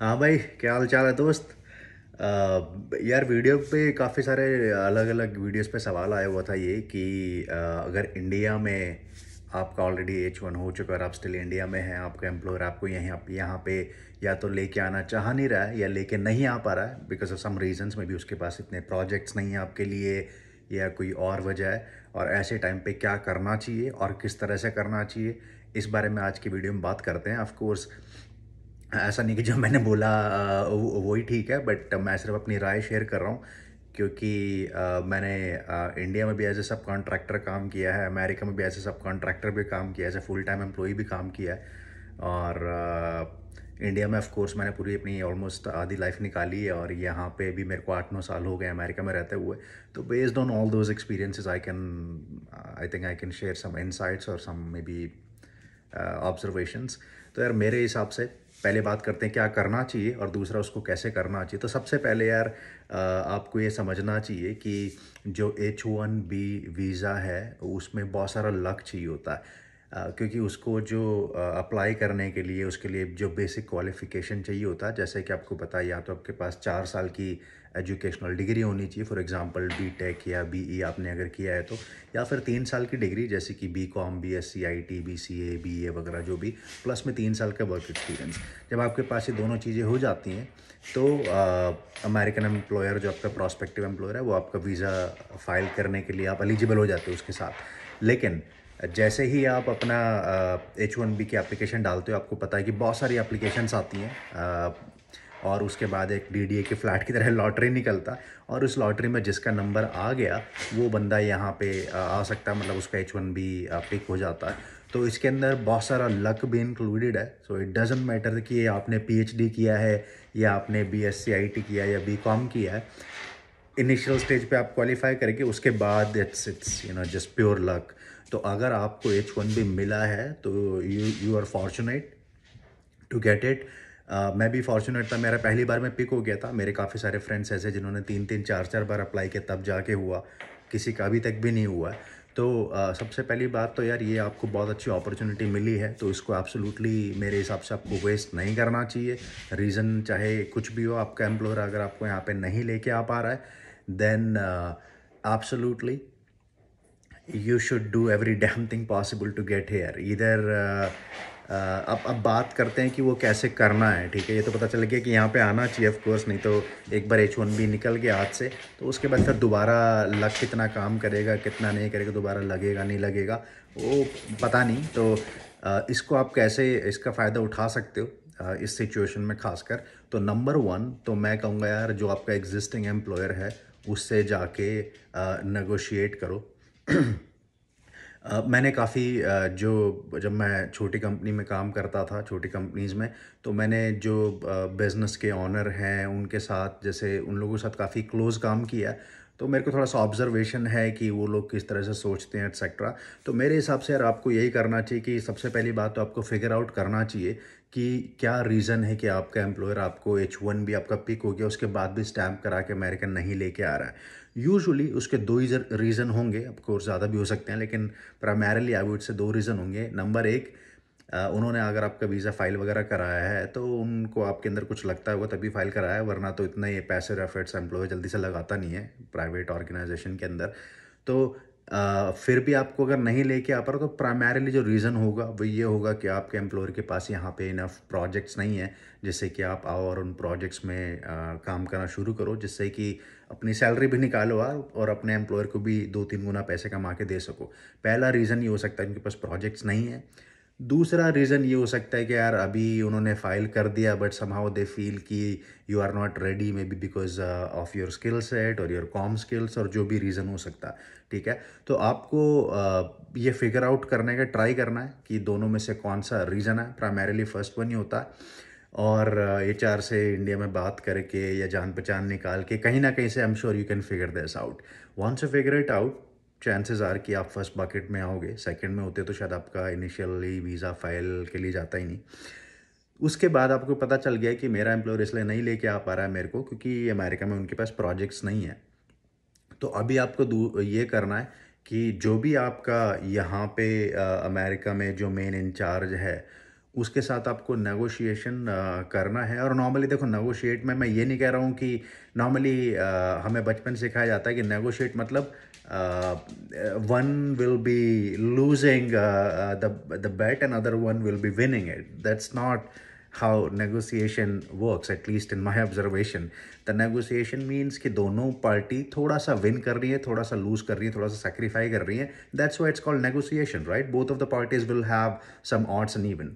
हाँ भाई क्या हाल चाल है दोस्त आ, यार वीडियो पे काफ़ी सारे अलग अलग वीडियोस पे सवाल आया हुआ था ये कि आ, अगर इंडिया में आपका ऑलरेडी एच वन हो चुका और आप स्टिल इंडिया में हैं आपका एम्प्लॉयर आपको आप यहाँ पे या तो लेके आना चाह नहीं रहा है या लेके नहीं आ पा रहा है बिकॉज ऑफ सम रीजंस में भी उसके पास इतने प्रोजेक्ट्स नहीं हैं आपके लिए या कोई और वजह है और ऐसे टाइम पे क्या करना चाहिए और किस तरह से करना चाहिए इस बारे में आज की वीडियो में बात करते हैं ऑफ कोर्स ऐसा नहीं कि जो मैंने बोला वही ठीक है बट मैं सिर्फ अपनी राय शेयर कर रहा हूँ क्योंकि आ, मैंने आ, इंडिया में भी एज ए सब कॉन्ट्रैक्टर काम किया है अमेरिका में भी एज ए सब कॉन्ट्रैक्टर भी काम किया as a full time employee भी काम किया है और आ, इंडिया में ऑफकोर्स मैंने पूरी अपनी ऑलमोस्ट आधी लाइफ निकाली है और यहाँ पे भी मेरे को आठ नौ साल हो गए अमेरिका में रहते हुए तो based on all those experiences I can I think I can share some insights और सम मे बी ऑब्जर्वेशंस तो यार मेरे हिसाब से पहले बात करते हैं क्या करना चाहिए और दूसरा उसको कैसे करना चाहिए तो सबसे पहले यार आपको ये समझना चाहिए कि जो एच वन बी वीज़ा है उसमें बहुत सारा लक चाहिए होता है क्योंकि उसको जो अप्लाई करने के लिए उसके लिए जो बेसिक क्वालिफ़िकेशन चाहिए होता है जैसे कि आपको पता है या तो आपके पास चार साल की एजुकेशनल डिग्री होनी चाहिए फॉर एग्जांपल बी टेक या बी ई e आपने अगर किया है तो या फिर तीन साल की डिग्री जैसे कि B com B S C I T B C A B A वगैरह जो भी प्लस में तीन साल का वर्क एक्सपीरियंस जब आपके पास ये दोनों चीज़ें हो जाती हैं तो अमेरिकन एम्प्लॉयर जो आपका प्रॉस्पेक्टिव एम्प्लॉयर है वो आपका वीज़ा फाइल करने के लिए आप एलिजिबल हो जाते हो उसके साथ लेकिन जैसे ही आप अपना एच वन बी की एप्लीकेशन डालते हो आपको पता है कि बहुत सारी एप्लीकेशंस आती हैं और उसके बाद एक डी डी ए के फ्लैट की तरह लॉटरी निकलता और उस लॉटरी में जिसका नंबर आ गया वो बंदा यहाँ पे आ सकता है मतलब उसका एच वन बी पिक हो जाता है तो इसके अंदर बहुत सारा लक भी इंक्लूडेड है सो इट डजेंट मैटर कि आपने डी किया है या आपने आई टी किया या कॉम किया है इनिशियल स्टेज पे आप क्वालिफाई करके उसके बाद it's it's you know just pure luck तो अगर आपको एच वन बी मिला है तो you you are fortunate to get it मैं भी फॉर्चुनेट था मेरा पहली बार में पिक हो गया था मेरे काफ़ी सारे फ्रेंड्स ऐसे जिन्होंने तीन तीन चार चार बार अप्लाई किया तब जाके हुआ किसी का अभी तक भी नहीं हुआ तो आ, uh, सबसे पहली बात तो यार ये आपको बहुत अच्छी अपॉर्चुनिटी मिली है तो इसको एब्सोल्युटली मेरे हिसाब से आपको वेस्ट नहीं करना चाहिए रीज़न चाहे कुछ भी हो आपका एम्प्लॉयर अगर आपको यहाँ पे नहीं लेके आ पा रहा है then absolutely uh, you should do every damn thing possible to get here इधर uh, uh, अब अब बात करते हैं कि वो कैसे करना है ठीक है ये तो पता चल गया कि यहाँ पे आना चाहिए ऑफ कोर्स नहीं तो एक बार एच वन बी निकल गया हाथ से तो उसके बाद फिर दोबारा लग कितना काम करेगा कितना नहीं करेगा दोबारा लगेगा नहीं लगेगा वो पता नहीं तो uh, इसको आप कैसे इसका फ़ायदा उठा सकते हो इस सिचुएशन में खासकर तो नंबर वन तो मैं कहूँगा यार जो आपका एग्जिस्टिंग एम्प्लॉयर है उससे जाके नगोशिएट करो Uh, मैंने काफ़ी uh, जो जब मैं छोटी कंपनी में काम करता था छोटी कंपनीज़ में तो मैंने जो बिज़नेस uh, के ऑनर हैं उनके साथ जैसे उन लोगों के साथ काफ़ी क्लोज़ काम किया तो मेरे को थोड़ा सा ऑब्जर्वेशन है कि वो लोग किस तरह से सोचते हैं एट्सेट्रा तो मेरे हिसाब से यार आपको यही करना चाहिए कि सबसे पहली बात तो आपको फिगर आउट करना चाहिए कि क्या रीज़न है कि आपका एम्प्लॉयर आपको एच वन भी आपका पिक हो गया उसके बाद भी स्टैम्प करा के अमेरिकन नहीं लेके आ रहा है यूजुअली उसके दो ही रीज़न होंगे कोर्स ज़्यादा भी हो सकते हैं लेकिन प्राइमरली आई वुड से दो रीज़न होंगे नंबर एक उन्होंने अगर आपका वीज़ा फ़ाइल वगैरह कराया है तो उनको आपके अंदर कुछ लगता होगा तभी फ़ाइल कराया है वरना तो इतना ये पैसे एफर्ट्स एम्प्लॉय जल्दी से लगाता नहीं है प्राइवेट ऑर्गेनाइजेशन के अंदर तो फिर भी आपको अगर नहीं लेके आ पा रहा तो प्राइमरीली जो रीज़न होगा वो ये होगा कि आपके एम्प्लॉयर के पास यहाँ पे इनफ प्रोजेक्ट्स नहीं है जिससे कि आप आओ और उन प्रोजेक्ट्स में आ, काम करना शुरू करो जिससे कि अपनी सैलरी भी निकालो आप और अपने एम्प्लॉयर को भी दो तीन गुना पैसे कमा के दे सको पहला रीज़न ये हो सकता है उनके पास प्रोजेक्ट्स नहीं है दूसरा रीज़न ये हो सकता है कि यार अभी उन्होंने फाइल कर दिया बट समहाउ दे फील कि you are not ready maybe because of your skill set और योर कॉम स्किल्स और जो भी रीज़न हो सकता है ठीक है तो आपको uh, ये फिगर आउट करने का ट्राई करना है कि दोनों में से कौन सा रीज़न है प्राइमरीली फर्स्ट वन ही होता है और एच uh, से इंडिया में बात करके या जान पहचान निकाल के कहीं ना कहीं से I am sure you can figure this out once you figure it out chances are कि आप फर्स्ट बाकेट में आओगे सेकंड में होते तो शायद आपका इनिशियली वीज़ा फाइल के लिए जाता ही नहीं उसके बाद आपको पता चल गया कि मेरा एम्प्लॉयर इसलिए नहीं लेके आ पा रहा है मेरे को क्योंकि अमेरिका में उनके पास प्रोजेक्ट्स नहीं है तो अभी आपको ये करना है कि जो भी आपका यहाँ पे अमेरिका में जो मेन इंचार्ज है उसके साथ आपको नेगोशिएशन करना है और नॉर्मली देखो नेगोशिएट में मैं ये नहीं कह रहा हूँ कि नॉर्मली हमें बचपन से कहा जाता है कि नेगोशिएट मतलब one will be losing the bet and other one will be winning it that's not how negotiation works at least in my observation the negotiation means कि दोनों पार्टी थोड़ा सा विन कर रही है थोड़ा सा लूज कर रही है थोड़ा सा सेक्रीफाई कर रही है that's why it's called negotiation right both of the parties will have some odds and even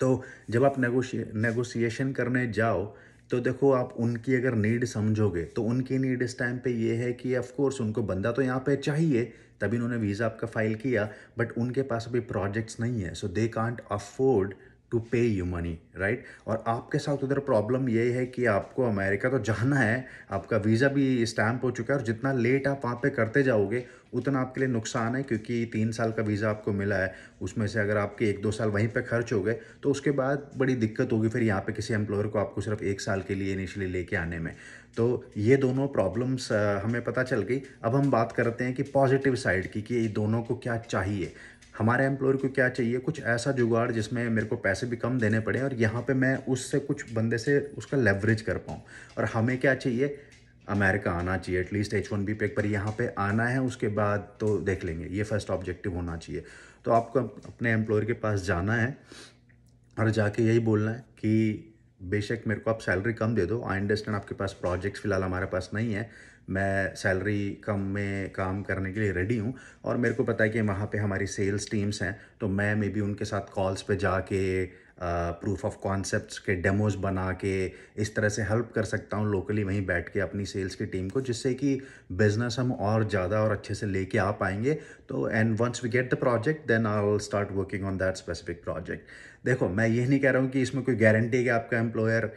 तो जब आप नेगोशिएशन करने जाओ तो देखो आप उनकी अगर नीड समझोगे तो उनकी नीड इस टाइम पे ये है कि ऑफकोर्स उनको बंदा तो यहाँ पे चाहिए तभी उन्होंने वीज़ा आपका फ़ाइल किया बट उनके पास अभी प्रोजेक्ट्स नहीं है so they can't afford to pay you money right और आपके साथ उधर प्रॉब्लम ये है कि आपको अमेरिका तो जाना है आपका वीज़ा भी स्टैम्प हो चुका है और जितना लेट आप वहाँ पे करते जाओगे उतना आपके लिए नुकसान है क्योंकि तीन साल का वीज़ा आपको मिला है उसमें से अगर आपके एक दो साल वहीं पे खर्च हो गए तो उसके बाद बड़ी दिक्कत होगी फिर यहाँ पे किसी एम्प्लॉयर को आपको सिर्फ एक साल के लिए इनिशियली लेके आने में तो ये दोनों प्रॉब्लम्स हमें पता चल गई अब हम बात करते हैं कि पॉजिटिव साइड की कि ये दोनों को क्या चाहिए हमारे एम्प्लॉयर को क्या चाहिए कुछ ऐसा जुगाड़ जिसमें मेरे को पैसे भी कम देने पड़े और यहाँ पे मैं उससे कुछ बंदे से उसका लेवरेज कर पाऊँ और हमें क्या चाहिए अमेरिका आना चाहिए एटलीस्ट एच वन बी पे एक बार यहाँ पे आना है उसके बाद तो देख लेंगे ये फर्स्ट ऑब्जेक्टिव होना चाहिए तो आपको अपने एम्प्लॉयर के पास जाना है और जाके यही बोलना है कि बेशक मेरे को आप सैलरी कम दे दो आई अंडरस्टैंड आपके पास प्रोजेक्ट्स फ़िलहाल हमारे पास नहीं है मैं सैलरी कम में काम करने के लिए रेडी हूँ और मेरे को पता है कि वहाँ पे हमारी सेल्स टीम्स हैं तो मैं मे बी उनके साथ कॉल्स पे जाके प्रूफ ऑफ कॉन्सेप्ट्स के डेमोज बना के इस तरह से हेल्प कर सकता हूँ लोकली वहीं बैठ के अपनी सेल्स की टीम को जिससे कि बिज़नेस हम और ज़्यादा और अच्छे से लेके आ पाएंगे तो and once we get the project then I start working on that specific project देखो मैं ये नहीं कह रहा हूँ कि इसमें कोई गारंटी है कि आपका एम्प्लॉयर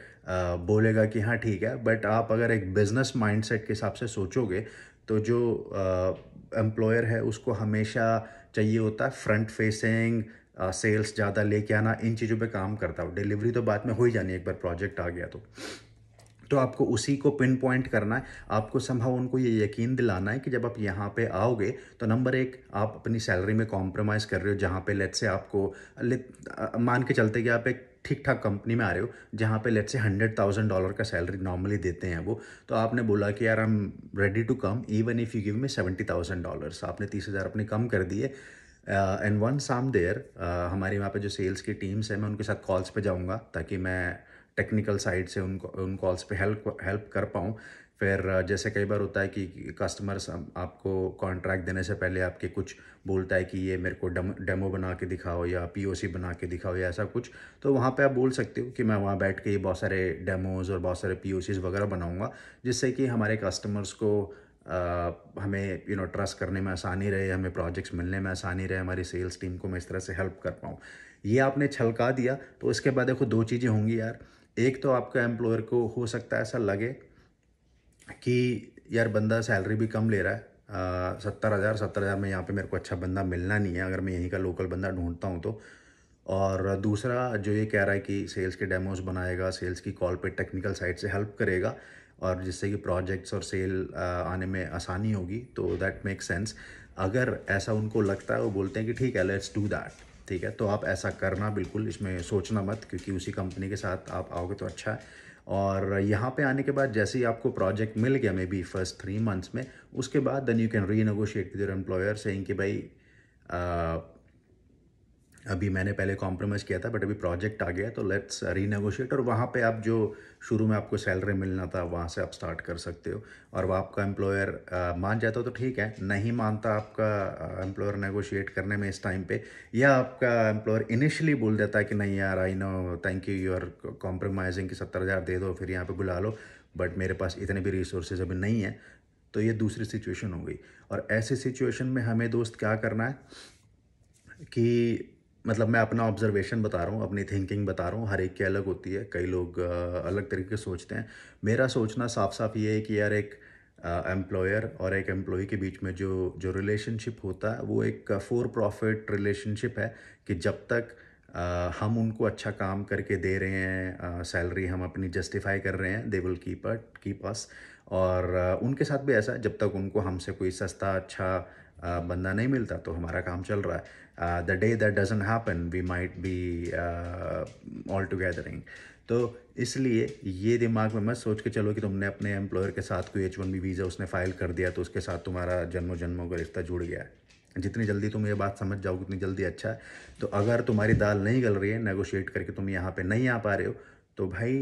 बोलेगा कि हाँ ठीक है बट आप अगर एक बिज़नेस माइंडसेट के हिसाब से सोचोगे तो जो एम्प्लॉयर है उसको हमेशा चाहिए होता है फ्रंट फेसिंग सेल्स ज़्यादा लेके आना इन चीज़ों पे काम करता हो डिलीवरी तो बाद में हो ही जानी एक बार प्रोजेक्ट आ गया तो तो आपको उसी को पिन पॉइंट करना है आपको संभव उनको ये यकीन दिलाना है कि जब आप यहाँ पे आओगे तो नंबर एक आप अपनी सैलरी में कॉम्प्रोमाइज़ कर रहे हो जहाँ पे लेट से आपको मान के चलते कि आप एक ठीक ठाक कंपनी में आ रहे हो जहाँ पे let's say hundred thousand dollar का सैलरी नॉर्मली देते हैं वो तो आपने बोला कि यार I am ready to come even if you give me seventy thousand dollars आपने तीस हज़ार अपने कम कर दिए एंड वंस आम देयर हमारी वहाँ पे जो सेल्स की टीम्स हैं मैं उनके साथ कॉल्स पे जाऊँगा ताकि मैं टेक्निकल साइड से उनको उन कॉल्स पे हेल्प हेल्प कर पाऊँ फिर uh, जैसे कई बार होता है कि कस्टमर्स आपको कॉन्ट्रैक्ट देने से पहले आपके कुछ बोलता है कि ये मेरे को डेमो डेमो बना के दिखाओ या पीओसी बना के दिखाओ या ऐसा कुछ तो वहाँ पे आप बोल सकते हो कि मैं वहाँ बैठ के ये बहुत सारे डेमोज़ और बहुत सारे पीओसीज़ वगैरह बनाऊँगा जिससे कि हमारे कस्टमर्स को हमें यू नो ट्रस्ट करने में आसानी रहे हमें प्रोजेक्ट्स मिलने में आसानी रहे हमारी सेल्स टीम को मैं इस तरह से हेल्प कर पाऊँ ये आपने छलका दिया तो इसके बाद देखो दो चीज़ें होंगी यार एक तो आपका एम्प्लॉयर को हो सकता है ऐसा लगे कि यार बंदा सैलरी भी कम ले रहा है सत्तर हज़ार सत्तर हज़ार में यहाँ पे मेरे को अच्छा बंदा मिलना नहीं है अगर मैं यहीं का लोकल बंदा ढूंढता हूँ तो और दूसरा जो ये कह रहा है कि सेल्स के डेमोज बनाएगा सेल्स की कॉल पे टेक्निकल साइड से हेल्प करेगा और जिससे कि प्रोजेक्ट्स और सेल uh, आने में आसानी होगी तो दैट मेक सेंस अगर ऐसा उनको लगता है वो बोलते हैं कि ठीक है लेट्स डू दैट ठीक है तो आप ऐसा करना बिल्कुल इसमें सोचना मत क्योंकि उसी कंपनी के साथ आप आओगे तो अच्छा है और यहाँ पे आने के बाद जैसे ही आपको प्रोजेक्ट मिल गया maybe first three months में उसके बाद then you can renegotiate with your employer saying कि भाई आ, uh, अभी मैंने पहले कॉम्प्रोमाइज़ किया था बट अभी प्रोजेक्ट आ गया तो लेट्स रीनेगोशिएट और वहाँ पे आप जो शुरू में आपको सैलरी मिलना था वहाँ से आप स्टार्ट कर सकते हो और वह आपका एम्प्लॉयर मान जाता हो तो ठीक है नहीं मानता आपका एम्प्लॉयर नेगोशिएट करने में इस टाइम पे या आपका एम्प्लॉयर इनिशियली बोल देता है कि नहीं यार I know thank you you are compromising कि सत्तर हज़ार दे दो फिर यहाँ पर बुला लो बट मेरे पास इतने भी रिसोर्सेज अभी नहीं है तो ये दूसरी सिचुएशन हो गई और ऐसी सिचुएशन में हमें दोस्त क्या करना है कि मतलब मैं अपना ऑब्जर्वेशन बता रहा हूँ अपनी थिंकिंग बता रहा हूँ हर एक की अलग होती है कई लोग अलग तरीके से सोचते हैं मेरा सोचना साफ साफ ये है कि यार एक एम्प्लॉयर और एक एम्प्लॉय के बीच में जो जो रिलेशनशिप होता है वो एक फॉर प्रॉफिट रिलेशनशिप है कि जब तक हम उनको अच्छा काम करके दे रहे हैं सैलरी हम अपनी जस्टिफाई कर रहे हैं they will keep keep us और उनके साथ भी ऐसा है जब तक उनको हमसे कोई सस्ता अच्छा बंदा नहीं मिलता तो हमारा काम चल रहा है the day that doesn't happen we might be all togethering तो इसलिए ये दिमाग में मत सोच के चलो कि तुमने अपने एम्प्लॉयर के साथ कोई एच वन बी वीज़ा उसने फाइल कर दिया तो उसके साथ तुम्हारा जन्मों जन्मों का रिश्ता जुड़ गया है जितनी जल्दी तुम ये बात समझ जाओगे उतनी जल्दी अच्छा है तो अगर तुम्हारी दाल नहीं गल रही है नेगोशिएट करके तुम यहाँ पे नहीं आ पा रहे हो तो भाई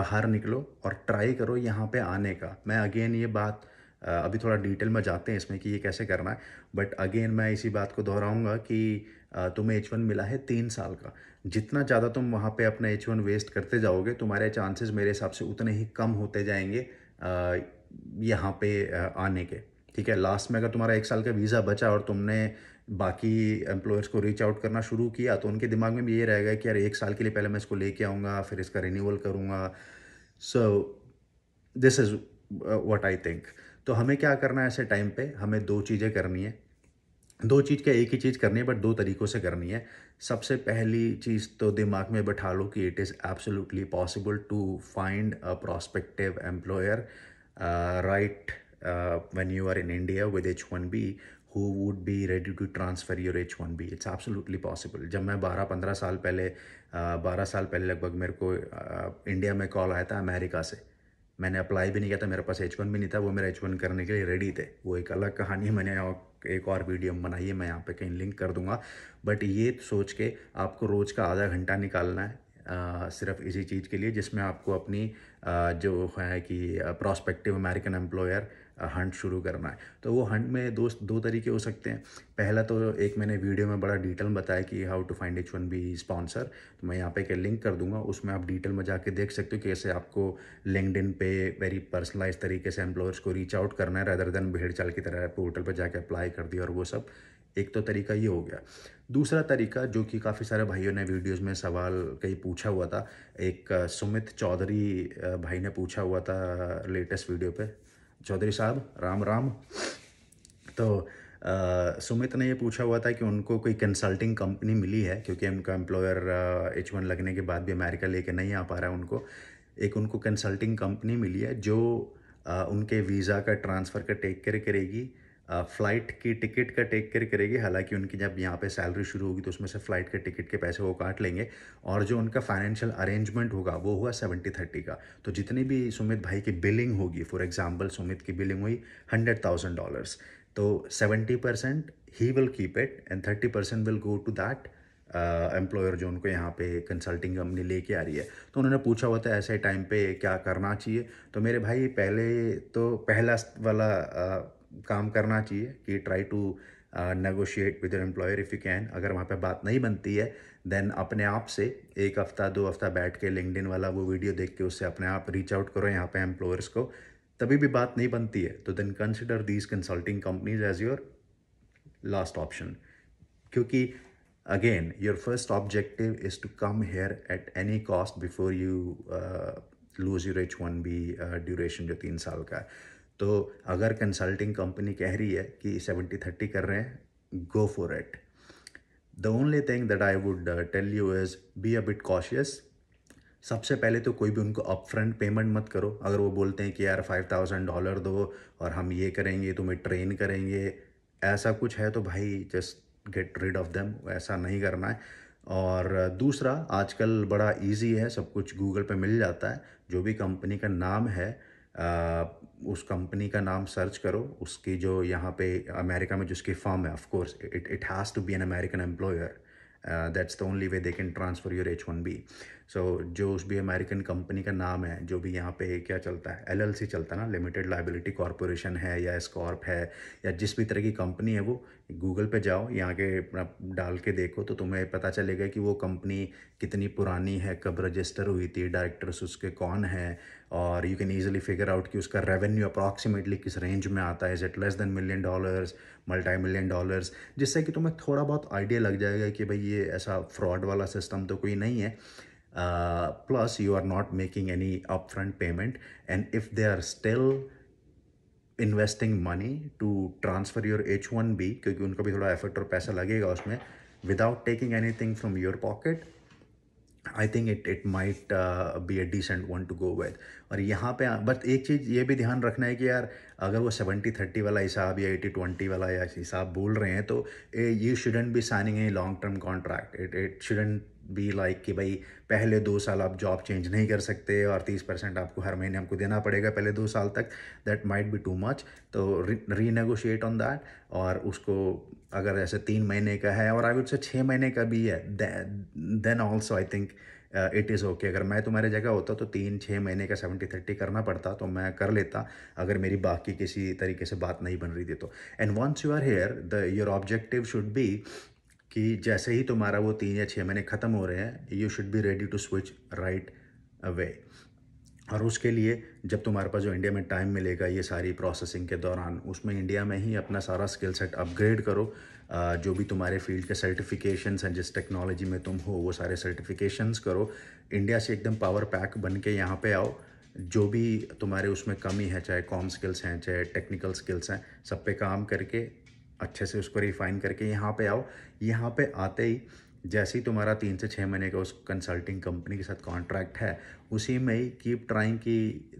बाहर निकलो और ट्राई करो यहाँ पे आने का मैं अगेन ये बात अभी थोड़ा डिटेल में जाते हैं इसमें कि ये कैसे करना है बट अगेन मैं इसी बात को दोहराऊंगा कि तुम्हें एच वन मिला है तीन साल का जितना ज़्यादा तुम वहाँ पे अपना एच वन वेस्ट करते जाओगे तुम्हारे चांसेस मेरे हिसाब से उतने ही कम होते जाएंगे यहाँ पे आने के ठीक है लास्ट में अगर तुम्हारा एक साल का वीज़ा बचा और तुमने बाकी एम्प्लॉयर्स को रीच आउट करना शुरू किया तो उनके दिमाग में भी ये रहेगा कि यार एक साल के लिए पहले मैं इसको लेके आऊँगा फिर इसका रिन्यूअल करूँगा so this is what I think तो हमें क्या करना है ऐसे टाइम पे हमें दो चीज़ें करनी है दो चीज़ क्या एक ही चीज़ करनी है बट दो तरीक़ों से करनी है सबसे पहली चीज़ तो दिमाग में बैठा लो कि it is absolutely possible to find a prospective employer right you are in India with H one B who would be ready to transfer your H one B it's absolutely possible जब मैं बारह पंद्रह साल पहले uh, बारह साल पहले लगभग मेरे को इंडिया uh, में कॉल आया था अमेरिका से मैंने अप्लाई भी नहीं किया था मेरे पास एच वन भी नहीं था वो मेरे एच वन करने के लिए रेडी थे वो एक अलग कहानी है मैंने एक और वीडियो बनाई है मैं यहाँ पे कहीं लिंक कर दूंगा बट ये सोच के आपको रोज़ का आधा घंटा निकालना है आ, सिर्फ इसी चीज़ के लिए जिसमें आपको अपनी आ, जो है कि प्रोस्पेक्टिव अमेरिकन एम्प्लॉयर हंट शुरू करना है तो वो हंट में दोस्त दो तरीके हो सकते हैं पहला तो एक मैंने वीडियो में बड़ा डिटेल बताया कि how to find H one B sponsor तो मैं यहाँ पे एक लिंक कर दूंगा उसमें आप डिटेल में जाके देख सकते हो कैसे आपको लिंकड पे वेरी पर्सनलाइज तरीके से एम्प्लॉयर्स को रीच आउट करना है रदर देन भेड़ चाल की तरह पोर्टल पर जाके अप्लाई कर दिया और वो सब एक तो तरीका ये हो गया दूसरा तरीका जो कि काफ़ी सारे भाइयों ने वीडियोस में सवाल कहीं पूछा हुआ था एक सुमित चौधरी भाई ने पूछा हुआ था लेटेस्ट वीडियो पे चौधरी साहब राम राम तो आ, सुमित ने ये पूछा हुआ था कि उनको कोई कंसल्टिंग कंपनी मिली है क्योंकि उनका एम्प्लॉयर एच वन लगने के बाद भी अमेरिका लेके नहीं आ पा रहा है उनको एक उनको कंसल्टिंग कंपनी मिली है जो आ, उनके वीज़ा का ट्रांसफ़र का टेक कर करेगी फ़्लाइट की टिकट का टेक केयर करेगी हालांकि उनकी जब यहाँ पे सैलरी शुरू होगी तो उसमें से फ़्लाइट के टिकट के पैसे वो काट लेंगे और जो उनका फाइनेंशियल अरेंजमेंट होगा वो हुआ सेवेंटी थर्टी का तो जितनी भी सुमित भाई की बिलिंग होगी फॉर एग्जाम्पल सुमित की बिलिंग हुई हंड्रेड थाउजेंड डॉलर्स तो seventy percent he will keep it and thirty percent will go to that employer uh, जो उनको यहाँ पे कंसल्टिंग कंपनी लेके आ रही है तो उन्होंने पूछा हुआ था ऐसे टाइम पे क्या करना चाहिए तो मेरे भाई पहले तो पहला वाला uh, काम करना चाहिए कि try to negotiate with employer if you can अगर वहाँ पे बात नहीं बनती है देन अपने आप से एक हफ़्ता दो हफ़्ता बैठ के इन वाला वो वीडियो देख के उससे अपने आप रीच आउट करो यहाँ पे एम्प्लॉयर्स को तभी भी बात नहीं बनती है तो then consider these consulting companies as your last option क्योंकि again your first objective is to come here at any cost before you lose lose H one B duration जो तीन साल का है तो अगर कंसल्टिंग कंपनी कह रही है कि सेवेंटी थर्टी कर रहे हैं go for it the only thing that I would tell you is be a bit cautious सबसे पहले तो कोई भी उनको अपफ्रंट पेमेंट मत करो अगर वो बोलते हैं कि यार फाइव थाउजेंड डॉलर दो और हम ये करेंगे तुम्हें ट्रेन करेंगे ऐसा कुछ है तो भाई just get rid of them ऐसा नहीं करना है और uh, दूसरा आजकल बड़ा इजी है सब कुछ गूगल पे मिल जाता है जो भी कंपनी का नाम है uh, उस कंपनी का नाम सर्च करो उसकी जो यहाँ पे अमेरिका में जिसकी फॉर्म है of course it it has to be an American employer that's the only way they can transfer your H one B so so, जो उस भी अमेरिकन कंपनी का नाम है जो भी यहाँ पे क्या चलता है एलएलसी चलता है ना लिमिटेड लाइबिलिटी कॉरपोरेशन है या स्कॉर्प है या जिस भी तरह की कंपनी है वो गूगल पे जाओ यहाँ के डाल के देखो तो तुम्हें पता चलेगा कि वो कंपनी कितनी पुरानी है कब रजिस्टर हुई थी डायरेक्टर्स उसके कौन हैं और you can easily figure out कि उसका रेवेन्यू अप्रॉक्सीमेटली किस रेंज में आता है is it less than million dollars multi million dollars जिससे कि तुम्हें थोड़ा बहुत आइडिया लग जाएगा कि भाई ये ऐसा फ्रॉड वाला सिस्टम तो कोई नहीं है uh, plus you are not making any upfront payment and if they are still investing money to transfer your H one B क्योंकि उनका भी थोड़ा एफर्ट और पैसा लगेगा उसमें without taking anything from your pocket I think it it might be a decent one to go with और यहाँ पे बट एक चीज़ ये भी ध्यान रखना है कि यार अगर वो सेवेंटी थर्टी वाला हिसाब या एटी ट्वेंटी वाला या हिसाब बोल रहे हैं तो you shouldn't be signing a long term contract it it shouldn't be like कि भाई पहले दो साल आप जॉब चेंज नहीं कर सकते और तीस परसेंट आपको हर महीने हमको देना पड़ेगा पहले दो साल तक that might be too much तो रीनेगोशिएट ऑन दैट और उसको अगर ऐसे तीन महीने का है और आई वुड से छः महीने का भी है then also I think it is okay अगर मैं तुम्हारी जगह होता तो तीन छः महीने का सेवेंटी थर्टी करना पड़ता तो मैं कर लेता अगर मेरी बाकी किसी तरीके से बात नहीं बन रही थी तो and once you are here the your objective should be कि जैसे ही तुम्हारा वो तीन या छः महीने ख़त्म हो रहे हैं you should be ready to switch right away और उसके लिए जब तुम्हारे पास जो इंडिया में टाइम मिलेगा ये सारी प्रोसेसिंग के दौरान उसमें इंडिया में ही अपना सारा स्किल सेट अपग्रेड करो जो भी तुम्हारे फील्ड के सर्टिफिकेशंस हैं जिस टेक्नोलॉजी में तुम हो वो सारे सर्टिफिकेशंस करो इंडिया से एकदम पावर पैक बन के यहाँ पर आओ जो भी तुम्हारे उसमें कमी है चाहे कॉम स्किल्स हैं चाहे टेक्निकल स्किल्स हैं सब पे काम करके अच्छे से उसको रिफाइन करके यहाँ पे आओ यहाँ पे आते ही जैसे ही तुम्हारा तीन से छः महीने का उस कंसल्टिंग कंपनी के साथ कॉन्ट्रैक्ट है उसी में ही कीप ट्राइंग की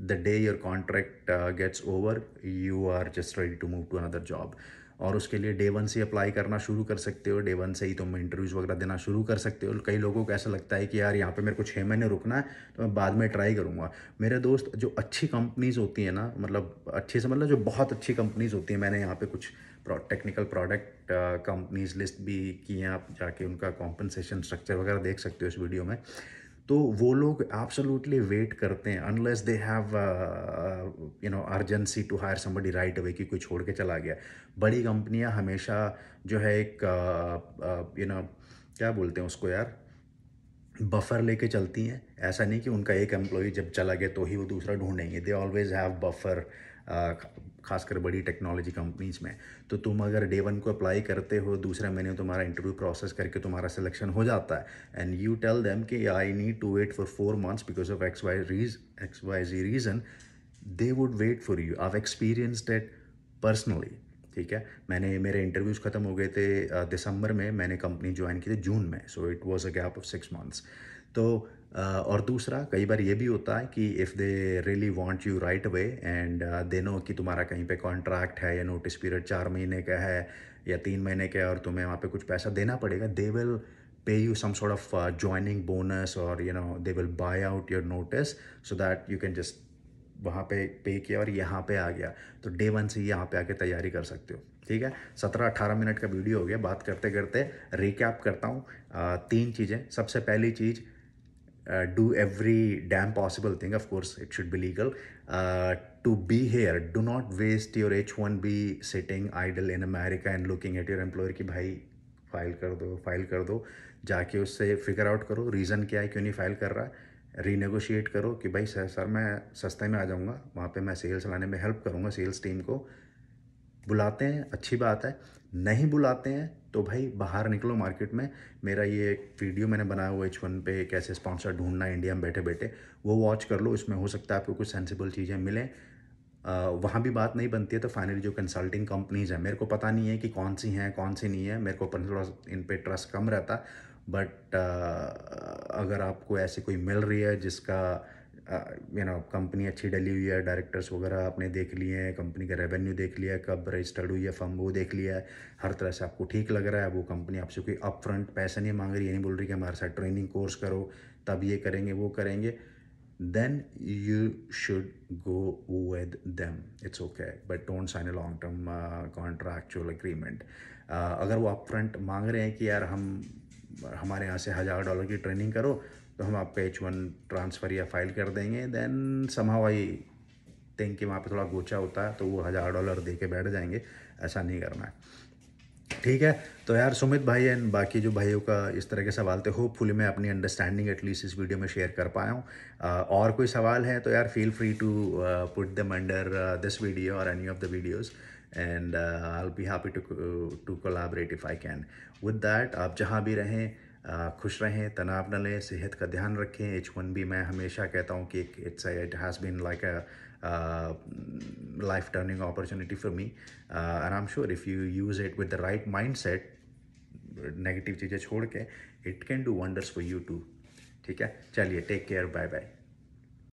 the day your contract gets over you are just ready to move to another job और उसके लिए डे वन से अप्लाई करना शुरू कर सकते हो डे वन से ही तुम इंटरव्यूज़ वगैरह देना शुरू कर सकते हो कई लोगों को ऐसा लगता है कि यार यहाँ पे मेरे को छः महीने रुकना है तो मैं बाद में ट्राई करूँगा मेरे दोस्त जो अच्छी कंपनीज़ होती हैं ना मतलब अच्छे से मतलब जो बहुत अच्छी कंपनीज़ होती हैं मैंने यहाँ पे कुछ टेक्निकल प्रोडक्ट कंपनीज लिस्ट भी की हैं आप जाके उनका कॉम्पनसेशन स्ट्रक्चर वगैरह देख सकते हो इस वीडियो में तो वो लोग एब्सोल्युटली वेट करते हैं unless they have you know urgency to hire somebody right away कि कोई छोड़ के चला गया बड़ी कंपनियां हमेशा जो है एक यू uh, नो uh, क्या बोलते हैं उसको यार बफर लेके चलती हैं ऐसा नहीं कि उनका एक एम्प्लॉय जब चला गया तो ही वो दूसरा ढूंढेंगे दे ऑलवेज हैव बफर खासकर बड़ी टेक्नोलॉजी कंपनीज़ में तो तुम अगर डे वन को अप्लाई करते हो दूसरा महीने तुम्हारा इंटरव्यू प्रोसेस करके तुम्हारा सिलेक्शन हो जाता है एंड यू टेल देम कि I need to wait for four months because of X Y रीज X Y Z reason they would wait for you I experience that personally ठीक है मैंने मेरे इंटरव्यूज़ ख़त्म हो गए थे दिसंबर में मैंने कंपनी ज्वाइन की थी जून में so it was a gap of six months तो और दूसरा कई बार ये भी होता है कि if they really want you right way and they know कि तुम्हारा कहीं पे कॉन्ट्रैक्ट है या नोटिस पीरियड चार महीने का है या तीन महीने का है और तुम्हें वहाँ पे कुछ पैसा देना पड़ेगा they will pay you some sort of joining bonus और you know they will buy out your notice so that you can just वहाँ पे पे किया और यहाँ पे आ गया तो डे वन से यहाँ पे आके तैयारी कर सकते हो ठीक है सत्रह अट्ठारह मिनट का वीडियो हो गया बात करते करते रिकैप करता हूँ तीन चीज़ें सबसे पहली चीज़ uh, do every damn possible thing. Of course, it should be legal uh, to be here. Do not waste your H1B sitting idle in America and looking at your employer ki bhai file कर दो file कर दो जाके उससे figure out करो reason क्या है क्यों नहीं फाइल कर रहा है रीनेगोशिएट करो कि भाई सर सर मैं सस्ते में आ जाऊँगा वहाँ पे मैं सेल्स लाने में हेल्प करूँगा सेल्स टीम को बुलाते हैं अच्छी बात है नहीं बुलाते हैं तो भाई बाहर निकलो मार्केट में मेरा ये एक वीडियो मैंने बनाया हुआ एच वन पे कैसे स्पॉन्सर ढूंढना इंडिया में बैठे बैठे वो वॉच कर लो इसमें हो सकता है आपको कुछ सेंसिबल चीज़ें मिलें वहाँ भी बात नहीं बनती है तो फाइनली जो कंसल्टिंग कंपनीज़ हैं मेरे को पता नहीं है कि कौन सी हैं कौन सी नहीं है मेरे को थोड़ा इन पर ट्रस्ट कम रहता बट अगर आपको ऐसी कोई मिल रही है जिसका यू नो कंपनी अच्छी डली हुई है डायरेक्टर्स वगैरह आपने देख लिए हैं कंपनी का रेवेन्यू देख लिया है कब रजिस्टर्ड हुई है फर्म वो देख लिया है हर तरह से आपको ठीक लग रहा है वो कंपनी आपसे कोई अप फ्रंट पैसा नहीं मांग रही है नहीं बोल रही कि हमारे साथ ट्रेनिंग कोर्स करो तब ये करेंगे वो करेंगे then you should go with them it's okay but don't sign a long term contractual agreement अगर वो अप फ्रंट मांग रहे हैं कि यार हम हमारे यहाँ से हज़ार डॉलर की ट्रेनिंग करो तो हम आपका एच वन ट्रांसफ़र या फाइल कर देंगे देन समाव आई थिंक कि वहाँ पर थोड़ा गोचा होता है तो वो हज़ार डॉलर दे के बैठ जाएंगे ऐसा नहीं करना है ठीक है तो यार सुमित भाई एंड बाकी जो भाइयों का इस तरह के सवाल थे होपफुली मैं अपनी अंडरस्टैंडिंग एटलीस्ट इस वीडियो में शेयर कर पाया हूँ और कोई सवाल है तो यार feel free to put them under this video और any of the videos and I be happy to to collaborate if I can with that आप जहाँ भी रहें खुश रहें तनाव न लें सेहत का ध्यान रखें एच वन बी मैं हमेशा कहता हूँ कि it's it has been like a life turning opportunity for me I am sure if you use it with the right mind set negative चीज़ें छोड़ के it can do wonders for you too ठीक है चलिए take care bye bye